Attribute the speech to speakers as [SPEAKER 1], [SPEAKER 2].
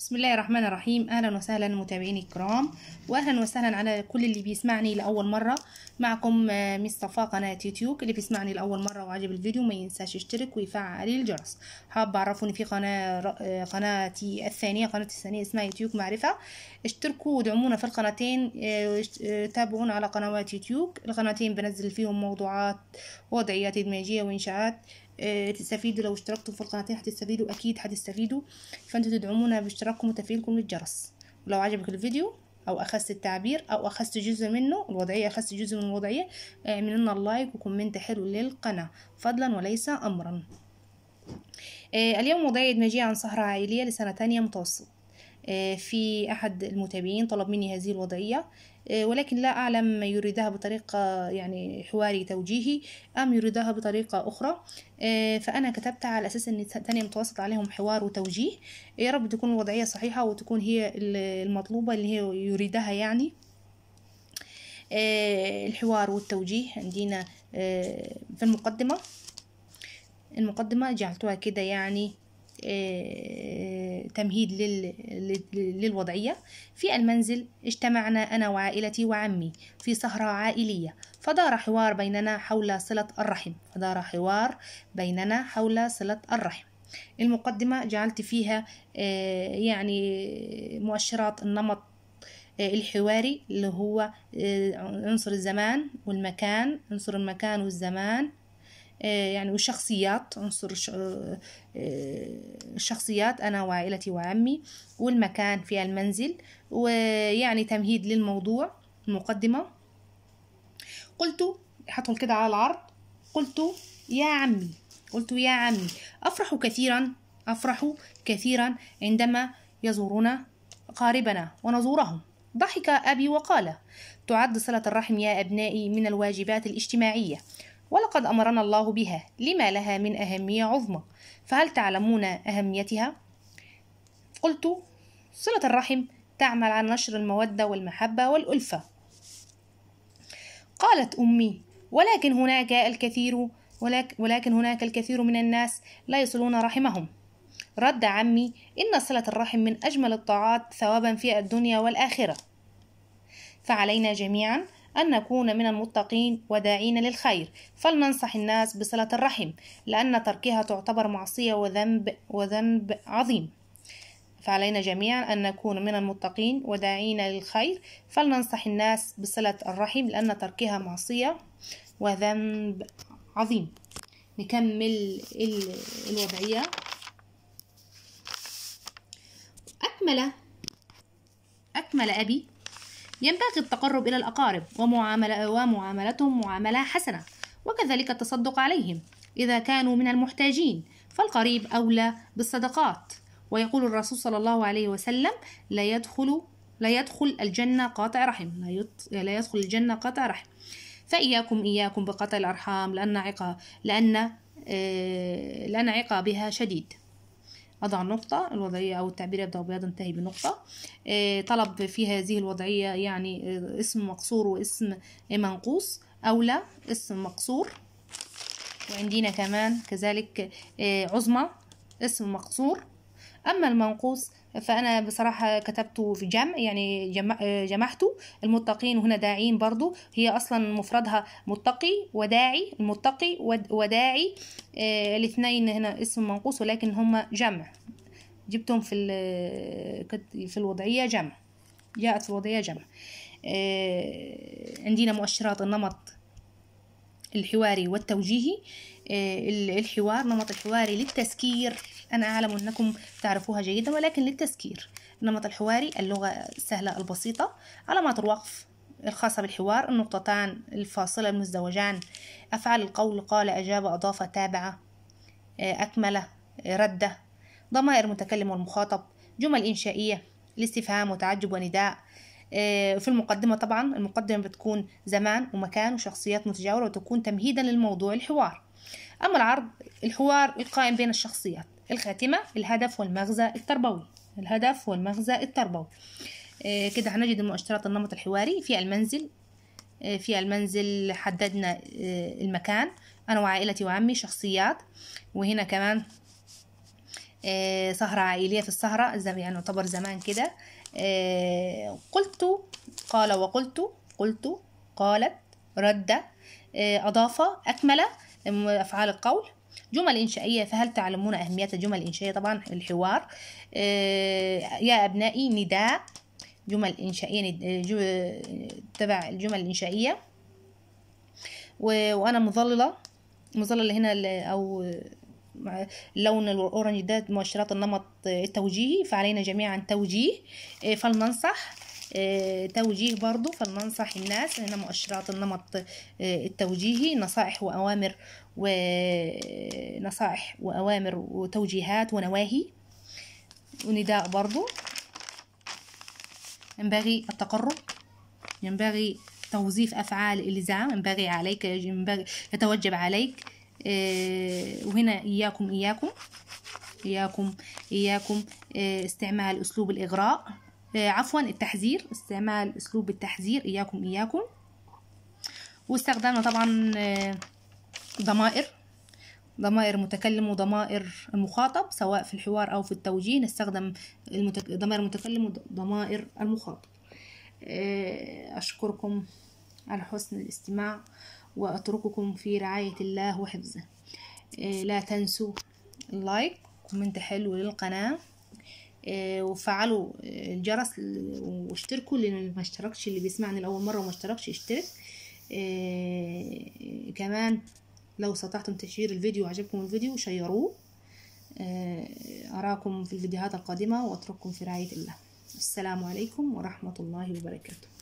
[SPEAKER 1] بسم الله الرحمن الرحيم اهلا وسهلا متابعيني الكرام واهلا وسهلا على كل اللي بيسمعني لاول مره معكم آه، مس صفاء قناه يوتيوب اللي بيسمعني لاول مره وعجب الفيديو ما ينساش يشترك ويفعل الجرس حاب اعرفوني في قناه آه، قناتي الثانيه قناتي الثانيه اسمها يوتيوب معرفه اشتركوا ودعمونا في القناتين آه، تابعونا على قنوات يوتيوب القناتين بنزل فيهم موضوعات وضعيات ادماجيه وانشاءات آه، تستفيدوا لو اشتركتوا في القناتين هتستفيدوا اكيد هتستفيدوا فانتوا تدعمونا باشتراككم وتفعيلكم للجرس ولو عجبك الفيديو او اخذت التعبير او اخذت جزء منه الوضعيه اخذت جزء من الوضعيه اعمل لنا لايك وكومنت حلو للقناه فضلا وليس امرا آه، اليوم وضعيه مجيء عن سهره عائليه لسنه تانية متوسط آه، في أحد المتابعين طلب مني هذه الوضعية آه، ولكن لا أعلم يريدها بطريقة يعني حواري توجيهي أم يريدها بطريقة أخرى آه، فأنا كتبت على أساس أن تاني متوسط عليهم حوار وتوجيه يا رب تكون الوضعية صحيحة وتكون هي المطلوبة اللي هي يريدها يعني الحوار والتوجيه عندنا في المقدمة المقدمة جعلتها كده يعني آه، تمهيد للوضعية في المنزل اجتمعنا أنا وعائلتي وعمي في سهرة عائلية فدار حوار بيننا حول صلة الرحم فدار حوار بيننا حول صلة الرحم المقدمة جعلت فيها آه، يعني مؤشرات النمط آه، الحواري اللي هو عنصر الزمان والمكان عنصر المكان والزمان آه، يعني والشخصيات عنصر آه، الشخصيات أنا وعائلتي وعمي والمكان في المنزل ويعني تمهيد للموضوع المقدمة قلت حطهم كده على العرض قلت يا عمي قلت يا عمي أفرح كثيرا أفرح كثيرا عندما يزورون قاربنا ونزورهم ضحك أبي وقال تعد صلة الرحم يا أبنائي من الواجبات الاجتماعية ولقد أمرنا الله بها لما لها من أهمية عظمى فهل تعلمون أهميتها؟ قلت صلة الرحم تعمل على نشر المودة والمحبة والألفة قالت أمي ولكن هناك الكثير ولكن هناك الكثير من الناس لا يصلون رحمهم رد عمي إن صلة الرحم من أجمل الطاعات ثوابا في الدنيا والآخرة فعلينا جميعا أن نكون من المتقين وداعين للخير فلننصح الناس بصلة الرحم لأن تركها تعتبر معصية وذنب وذنب عظيم فعلينا جميعا أن نكون من المتقين وداعين للخير فلننصح الناس بصلة الرحم لأن تركها معصية وذنب عظيم نكمل الوضعية أكمل أكمل أبي ينبغي التقرب إلى الأقارب ومعاملة ومعاملتهم معاملة حسنة وكذلك التصدق عليهم إذا كانوا من المحتاجين فالقريب أولى بالصدقات ويقول الرسول صلى الله عليه وسلم لا يدخل لا يدخل الجنة قاطع رحم لا يدخل الجنة قاطع رحم فإياكم إياكم بقطع الأرحام لأن عقاب لأن آه، لأن عقابها شديد أضع نقطة الوضعية أو التعبير يبدأ بياض ينتهي بنقطة آه، طلب في هذه الوضعية يعني آه، اسم مقصور واسم منقوص أو لا اسم مقصور وعندنا كمان كذلك آه، عظمى اسم مقصور أما المنقوص فانا بصراحه كتبته في جمع يعني جمعته المتقين هنا داعين برضو هي اصلا مفردها متقي وداعي المتقي وداعي آه، الاثنين هنا اسم منقوص ولكن هم جمع جبتهم في في الوضعيه جمع جاءت في الوضعيه جمع آه، عندنا مؤشرات النمط الحواري والتوجيهي آه، الحوار نمط الحواري للتسكير أنا أعلم أنكم تعرفوها جيدا ولكن للتسكير النمط الحواري اللغة السهلة البسيطة علامات الوقف الخاصة بالحوار النقطتان الفاصلة المزدوجان أفعال القول قال أجاب أضاف تابعة آه، أكمل رد ضمائر المتكلم والمخاطب جمل إنشائية الاستفهام وتعجب ونداء آه، في المقدمة طبعا المقدمة بتكون زمان ومكان وشخصيات متجاورة وتكون تمهيدا للموضوع الحوار أما العرض الحوار القائم بين الشخصيات الخاتمة الهدف والمغزى التربوي الهدف والمغزى التربوي آه، كده هنجد مؤشرات النمط الحواري في المنزل آه، في المنزل حددنا المكان أنا وعائلتي وعمي شخصيات وهنا كمان آه، سهرة عائلية في السهرة يعني يعتبر زمان كده آه، قلت قال وقلت قلت قالت رد آه، أضاف أكمل أفعال القول جمل إنشائية فهل تعلمون أهمية الجمل الإنشائية طبعا الحوار يا أبنائي نداء جمل إنشائية تبع الجمل الإنشائية وأنا مظللة مظللة هنا أو اللون الأورنج ده مؤشرات النمط التوجيهي فعلينا جميعا توجيه إيه، فلننصح إيه، توجيه برضو فلننصح الناس هنا مؤشرات النمط إيه، التوجيهي نصائح وأوامر ونصائح وأوامر وتوجيهات ونواهي ونداء برضو ينبغي التقرب ينبغي توظيف أفعال الإلزام ينبغي عليك ينبغي يتوجب عليك آه، وهنا إياكم إياكم إياكم إياكم آه، استعمال أسلوب الإغراء آه، عفوا التحذير استعمال أسلوب التحذير إياكم إياكم واستخدمنا طبعا ضمائر ضمائر متكلم وضمائر المخاطب سواء في الحوار أو في التوجيه نستخدم ضمائر المتكلم وضمائر المخاطب أشكركم على حسن الاستماع وأترككم في رعاية الله وحفظه إيه، لا تنسوا اللايك كومنت حلو للقناة إيه، وفعلوا الجرس واشتركوا اللي ما اشتركش اللي بيسمعني لأول مرة وما اشتركش اشترك إيه، كمان لو استطعتم تشير الفيديو وعجبكم الفيديو شيروه أراكم في الفيديوهات القادمة وأترككم في رعاية الله السلام عليكم ورحمة الله وبركاته